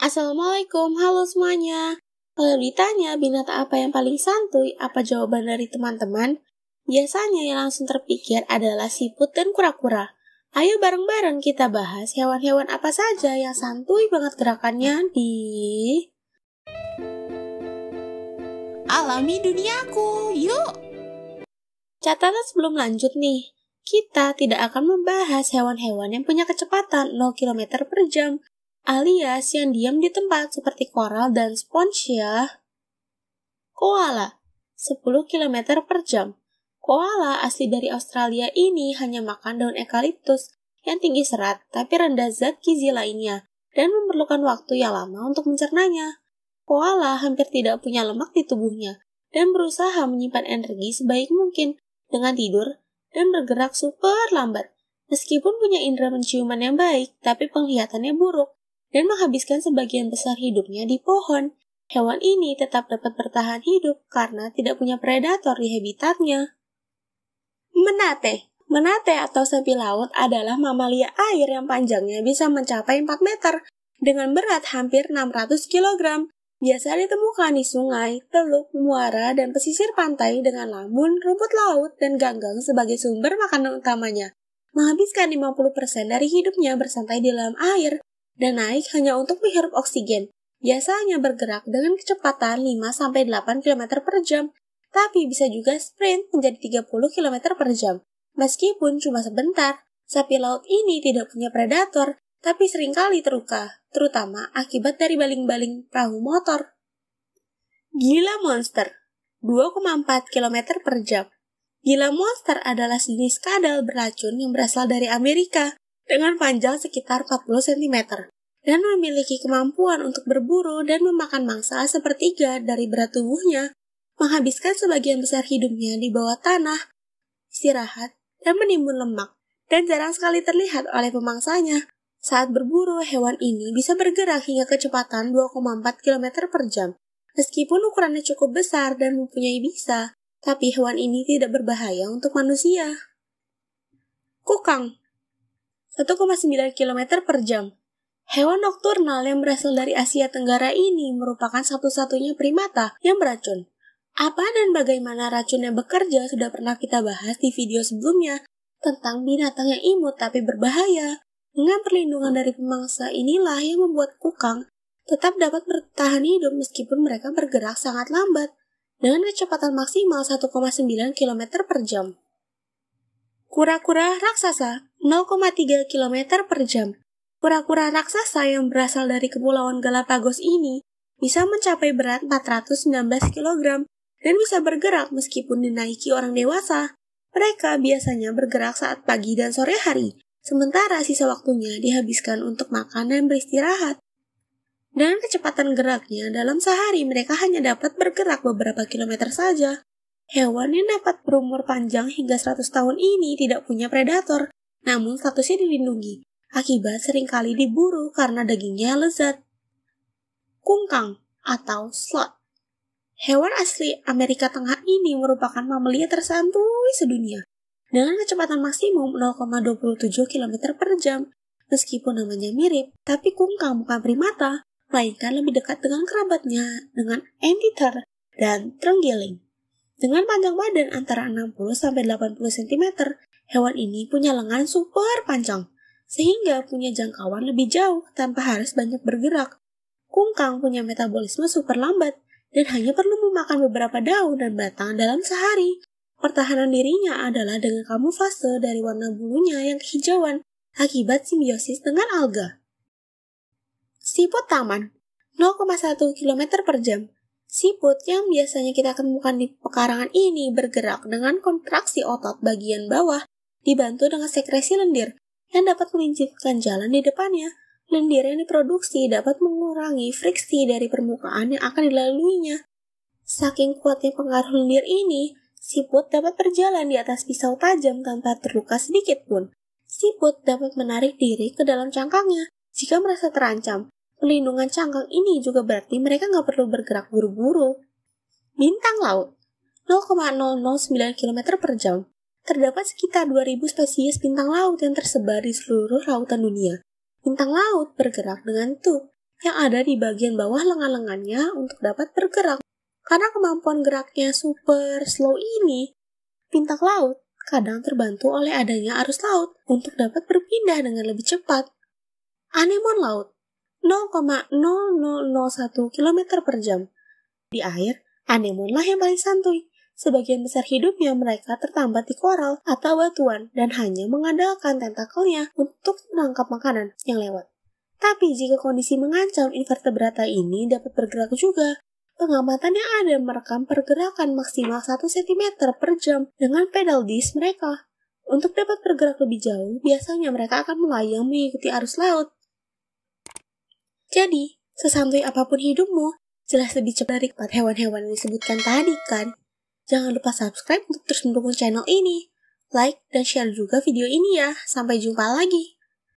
Assalamualaikum, halo semuanya. Kalau ditanya binatang apa yang paling santuy, apa jawaban dari teman-teman? Biasanya yang langsung terpikir adalah siput dan kura-kura. Ayo bareng-bareng kita bahas hewan-hewan apa saja yang santuy banget gerakannya di... Alami duniaku, yuk! Catatan sebelum lanjut nih, kita tidak akan membahas hewan-hewan yang punya kecepatan 0 km per jam alias yang diam di tempat seperti koral dan spons ya. Koala, 10 km per jam. Koala asli dari Australia ini hanya makan daun ekaliptus yang tinggi serat tapi rendah zat gizi lainnya dan memerlukan waktu yang lama untuk mencernanya. Koala hampir tidak punya lemak di tubuhnya dan berusaha menyimpan energi sebaik mungkin dengan tidur dan bergerak super lambat. Meskipun punya indera penciuman yang baik, tapi penglihatannya buruk dan menghabiskan sebagian besar hidupnya di pohon. Hewan ini tetap dapat bertahan hidup karena tidak punya predator di habitatnya. Menate Menate atau sapi laut adalah mamalia air yang panjangnya bisa mencapai 4 meter dengan berat hampir 600 kg. Biasa ditemukan di sungai, teluk, muara, dan pesisir pantai dengan lamun, rumput laut, dan ganggang sebagai sumber makanan utamanya. Menghabiskan 50% dari hidupnya bersantai di dalam air, dan naik hanya untuk menghirup oksigen. Biasanya bergerak dengan kecepatan 5-8 km per jam, tapi bisa juga sprint menjadi 30 km per jam. Meskipun cuma sebentar, sapi laut ini tidak punya predator, tapi seringkali terluka, terutama akibat dari baling-baling perahu motor. Gila monster, 2,4 km per jam. Gila monster adalah jenis kadal beracun yang berasal dari Amerika dengan panjang sekitar 40 cm dan memiliki kemampuan untuk berburu dan memakan mangsa sepertiga dari berat tubuhnya, menghabiskan sebagian besar hidupnya di bawah tanah, istirahat, dan menimbun lemak, dan jarang sekali terlihat oleh pemangsanya. Saat berburu, hewan ini bisa bergerak hingga kecepatan 2,4 km per jam. Meskipun ukurannya cukup besar dan mempunyai bisa, tapi hewan ini tidak berbahaya untuk manusia. Kukang 1,9 km per jam. Hewan nokturnal yang berasal dari Asia Tenggara ini merupakan satu-satunya primata yang beracun. Apa dan bagaimana racunnya bekerja sudah pernah kita bahas di video sebelumnya tentang binatang yang imut tapi berbahaya. Dengan perlindungan dari pemangsa inilah yang membuat kukang tetap dapat bertahan hidup meskipun mereka bergerak sangat lambat dengan kecepatan maksimal 1,9 km per jam. Kura-kura raksasa 0,3 km per jam. Kura-kura raksasa yang berasal dari Kepulauan Galapagos ini bisa mencapai berat 419 kg dan bisa bergerak meskipun dinaiki orang dewasa. Mereka biasanya bergerak saat pagi dan sore hari, sementara sisa waktunya dihabiskan untuk makan dan beristirahat. Dengan kecepatan geraknya, dalam sehari mereka hanya dapat bergerak beberapa kilometer saja. Hewan yang dapat berumur panjang hingga 100 tahun ini tidak punya predator, namun statusnya dilindungi, akibat seringkali diburu karena dagingnya lezat. Kungkang atau slot Hewan asli Amerika Tengah ini merupakan mamalia tersantui sedunia dengan kecepatan maksimum 0,27 km per jam. Meskipun namanya mirip, tapi kungkang bukan primata, melainkan lebih dekat dengan kerabatnya dengan antiter dan trenggiling. Dengan panjang badan antara 60 80 cm Hewan ini punya lengan super panjang, sehingga punya jangkauan lebih jauh tanpa harus banyak bergerak. Kungkang punya metabolisme super lambat dan hanya perlu memakan beberapa daun dan batang dalam sehari. Pertahanan dirinya adalah dengan kamuflase dari warna bulunya yang kehijauan akibat simbiosis dengan alga. Siput taman, 0,1 km per jam. Siput yang biasanya kita temukan di pekarangan ini bergerak dengan kontraksi otot bagian bawah dibantu dengan sekresi lendir yang dapat melincirkan jalan di depannya. Lendir yang diproduksi dapat mengurangi friksi dari permukaan yang akan dilaluinya. Saking kuatnya pengaruh lendir ini, siput dapat berjalan di atas pisau tajam tanpa terluka sedikit pun. Siput dapat menarik diri ke dalam cangkangnya jika merasa terancam. Pelindungan cangkang ini juga berarti mereka nggak perlu bergerak buru-buru. Bintang laut 0,009 km per jam terdapat sekitar 2000 spesies bintang laut yang tersebar di seluruh lautan dunia. Bintang laut bergerak dengan tub yang ada di bagian bawah lengan-lengannya untuk dapat bergerak. Karena kemampuan geraknya super slow ini, bintang laut kadang terbantu oleh adanya arus laut untuk dapat berpindah dengan lebih cepat. Anemon laut 0,0001 km per jam. Di air, anemonlah yang paling santuy Sebagian besar hidupnya mereka tertambat di koral atau batuan dan hanya mengandalkan tentakelnya untuk menangkap makanan yang lewat. Tapi jika kondisi mengancam invertebrata ini dapat bergerak juga, pengamatan yang ada merekam pergerakan maksimal 1 cm per jam dengan pedal disk mereka. Untuk dapat bergerak lebih jauh, biasanya mereka akan melayang mengikuti arus laut. Jadi, sesantui apapun hidupmu, jelas lebih cepat dari hewan-hewan yang disebutkan tadi kan? Jangan lupa subscribe untuk terus mendukung channel ini. Like dan share juga video ini ya. Sampai jumpa lagi.